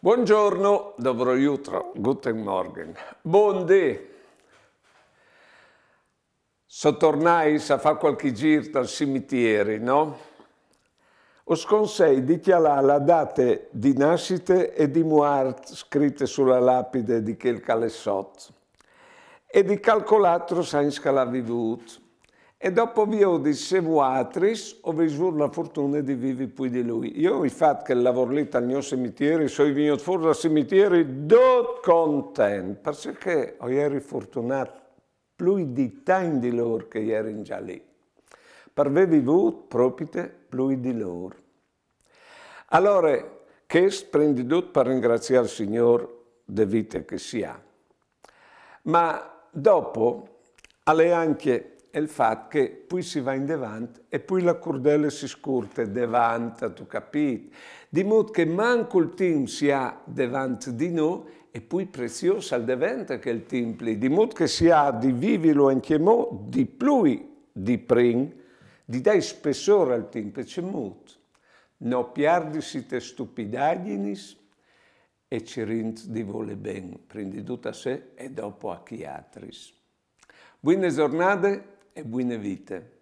Buongiorno, dobro jutro, guten morgen. Buon day. Sotornais a fare qualche giro dal cimitero, no? Os consei di chialà la date di nascite e di muart scritte sulla lapide di quel calessot e di calcolatro sa in scala vivut e dopo vi ho di se vuatris ho visur la fortuna di vivi più di lui. Io ho fatto che lavoro lì al mio cimitiere, sono venuto fuori dal cimitero, tutto contento, perché ho eri fortunato più di tanti di loro che erano già lì. Per aver vivuto proprio più di loro. Allora, che prendi tutto per ringraziare il Signore di vita che si ha. Ma dopo, alle anche è il fatto che poi si va in devant e poi la cordella si scurte devant, tu capisci? Di modo che manco il team ha devant di noi e poi preziosa al devent che il timpli, di modo che ha di vivilo anche mo, di plui di prin, di dai spessore al timpli, c'è molto. No piardisi te stupidaginis e cirint di vole ben, prendi tutta sé e dopo a chi atris. Buone giornate e buone vite.